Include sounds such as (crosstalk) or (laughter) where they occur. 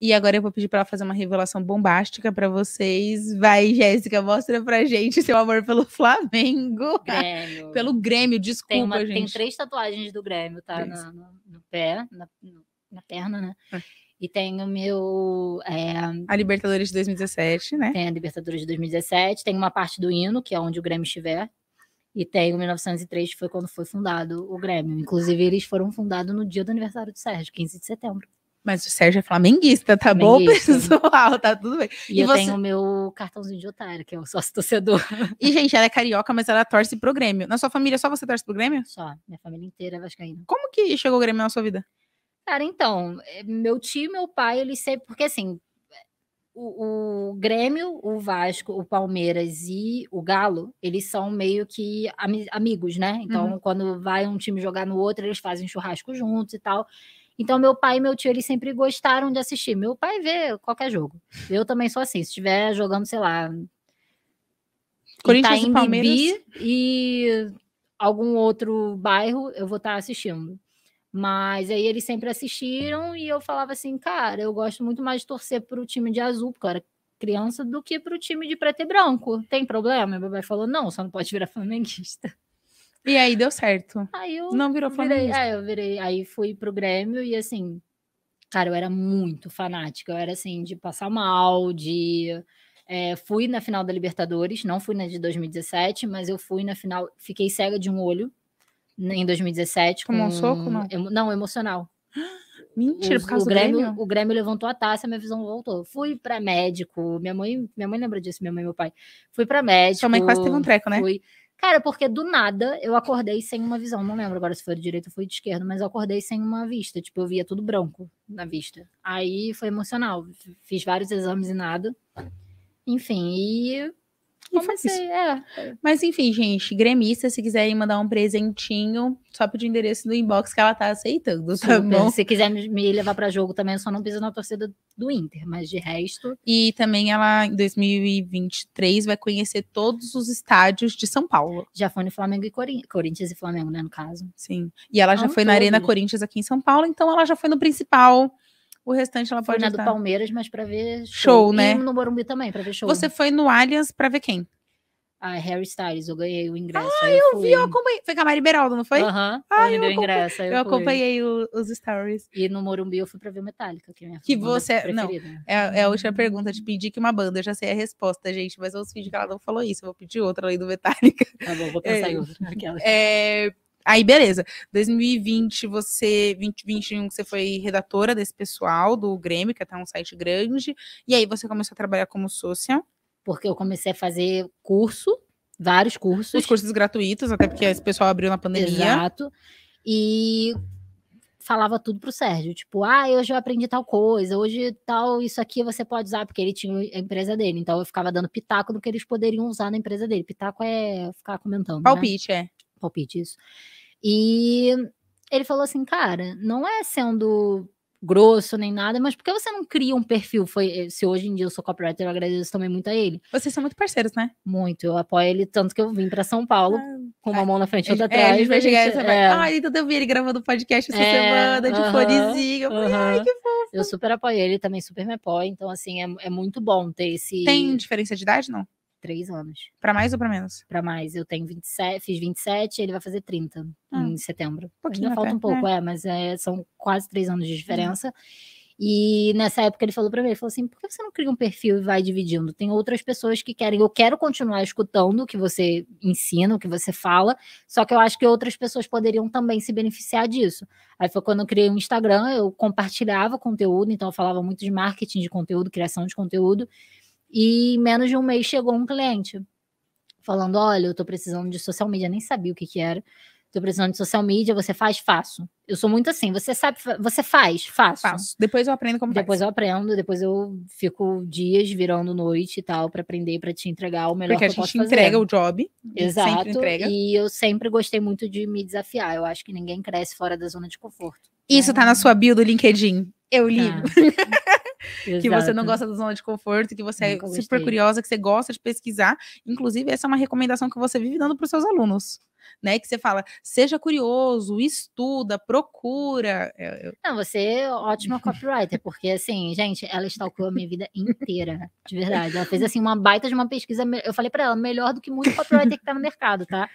E agora eu vou pedir para ela fazer uma revelação bombástica para vocês. Vai, Jéssica, mostra pra gente seu amor pelo Flamengo. Grêmio. (laughs) pelo Grêmio, desculpa, tem uma, gente. Tem três tatuagens do Grêmio, tá? No, no, no, pé, na, na perna, né? É. E tem o meu. É, a Libertadores de 2017, né? Tem a Libertadores de 2017, tem uma parte do hino, que é onde o Grêmio estiver. E tem o 1903, que foi quando foi fundado o Grêmio. Inclusive, eles foram fundados no dia do aniversário do Sérgio, 15 de setembro. Mas o Sérgio é flamenguista, tá flamenguista. bom, pessoal? Tá tudo bem. E, e eu você... tenho o meu cartãozinho de otário, que é o sócio torcedor. E, gente, ela é carioca, mas ela torce pro Grêmio. Na sua família, só você torce pro Grêmio? Só. Minha família inteira acho que ainda. Como que chegou o Grêmio na sua vida? Cara, então, é, meu tio e meu pai, eles sempre... Porque, assim, o, o, Grêmio, o Vasco, o Palmeiras e o Galo, eles são meio que am amigos, né? Então, uhum. quando vai um time jogar no outro, eles fazem churrasco juntos e tal. Então, meu pai e meu tio, eles sempre gostaram de assistir. Meu pai vê qualquer jogo. Eu também sou assim. Se estiver jogando, sei lá. Corinthians Itaim e Palmeiras. Bibi e algum outro bairro, eu vou estar assistindo. Mas aí eles sempre assistiram e eu falava assim, cara, eu gosto muito mais de torcer para o time de azul, porque eu era criança, do que para o time de preto e branco. Tem problema? Meu pai falou, não, só não pode virar (laughs) flamenguista. E aí deu certo. Aí eu não virou fã é, flamenguista. Aí eu virei, aí fui pro Grêmio e assim, cara, eu era muito fanática, eu era assim de passar mal, de é, fui na final da Libertadores, não fui na de 2017, mas eu fui na final, fiquei cega de um olho em 2017. Como com um soco, não? Emo, não, emocional. Mentira, o, o Grêmio, Grêmio, O Grêmio levantou a taça, minha visão voltou. Fui para médico, minha mãe, minha mãe lembra disso, minha mãe e meu pai. Fui para médico. Sua mãe quase teve um treco, né? Fui, Cara, porque do nada eu acordei sem uma visão. Não lembro agora se foi de direita ou foi de esquerda, mas eu acordei sem uma vista. Tipo, eu via tudo branco na vista. Aí foi emocional. Fiz vários exames e nada. Enfim, e Comecei, é, é. Mas enfim, gente, gremista, se quiserem mandar um presentinho, só pedir o endereço do inbox que ela tá aceitando, tá Super. bom? Se quiser me levar para jogo também, eu só não piso na torcida do Inter, mas de resto. E também ela, em 2023, vai conhecer todos os estádios de São Paulo. Já foi no Flamengo e Corinthians e Flamengo, né, no caso. Sim. E ela já foi na Arena Corinthians aqui em São Paulo, então ela já foi no principal o restante ela pode foi na estar. do Palmeiras, mas para ver show, show né? E no Morumbi também, pra ver show. Você foi no Allianz para ver quem? Ah, Harry Styles, eu ganhei o ingresso. Ah, eu, eu vi, eu acompanhei. Foi com a Mari Beraldo, não foi? Aham, uhum, ah, eu ingresso. Eu, eu acompanhei o, os stories. E no Morumbi eu fui pra ver Metallica, que é minha Que você. É, preferida. Não, é, é, a última pergunta. Te tipo, pedi que uma banda, eu já sei a resposta, gente, mas eu fingi que ela não falou isso. Eu vou pedir outra aí do Metallica. Tá bom, vou pensar é, em outra. É, Aí, beleza. 2020, você. 2021, você foi redatora desse pessoal do Grêmio, que é até um site grande. E aí você começou a trabalhar como sócia. Porque eu comecei a fazer curso, vários cursos. Os cursos gratuitos, até porque esse pessoal abriu na pandemia. Exato. E falava tudo pro Sérgio, tipo, ah, hoje eu aprendi tal coisa, hoje tal, isso aqui você pode usar, porque ele tinha a empresa dele, então eu ficava dando pitaco do que eles poderiam usar na empresa dele. Pitaco é ficar comentando. Né? Palpite, né? é palpite isso. E ele falou assim, cara, não é sendo grosso nem nada, mas por que você não cria um perfil? Foi, eh, se hoje em dia eu sou copywriter, eu agradeço também muito a ele. Vocês são muito parceiros, né? Muito, eu apoio ele tanto que eu vim para São Paulo ah, com tá. uma mão na frente e é, outra é, atrás. a gente vai chegar gente, essa é... ai, então eu vi ele gravando podcast essa é, semana de uh -huh, fonezinho. Uh -huh. Ai, que fofo. Eu super apoio ele, também super me apoia, então assim, é, é muito bom ter esse... Tem diferença de idade, não? três anos. Para mais ou para menos? Para mais. Eu tenho 27, fiz 27, ele vai fazer 30 ah, em setembro. Um Ainda falta um pouco, é, é mas é, são quase três anos de uhum. diferença. E nessa época ele falou para mim, ele falou assim, por que você não cria um perfil e vai dividindo? Tem outras pessoas que querem, eu quero continuar escutando o que você ensina, o que você fala, só que eu acho que outras pessoas poderiam também se beneficiar disso. Aí foi quando eu criei um Instagram, eu compartilhava conteúdo, então eu falava muito de marketing de conteúdo, criação de conteúdo, e em menos de um mês chegou um cliente falando: Olha, eu tô precisando de social media, nem sabia o que que era. Tô precisando de social media, você faz? Faço. Eu sou muito assim, você sabe, você faz? Faço. Faço. Depois eu aprendo como Depois faz. eu aprendo, depois eu fico dias virando noite e tal para aprender, para te entregar o melhor Porque que eu posso fazer. Porque a gente entrega o job. Exato. E eu sempre gostei muito de me desafiar. Eu acho que ninguém cresce fora da zona de conforto. Isso é. tá na sua bio do LinkedIn. Eu li. Tá. (laughs) (laughs) que você não gosta da zona de conforto, que você é Nunca é super gostei. curiosa, que você gosta de pesquisar. Inclusive, essa é uma recomendação que você vive dando para os seus alunos. Né, que você fala, seja curioso, estuda, procura. É, não, você é ótima copywriter, porque assim, gente, ela stalkeou a minha vida inteira, de verdade. Ela fez assim uma baita de uma pesquisa, eu falei para ela, melhor do que muito copywriter que tá no mercado, tá?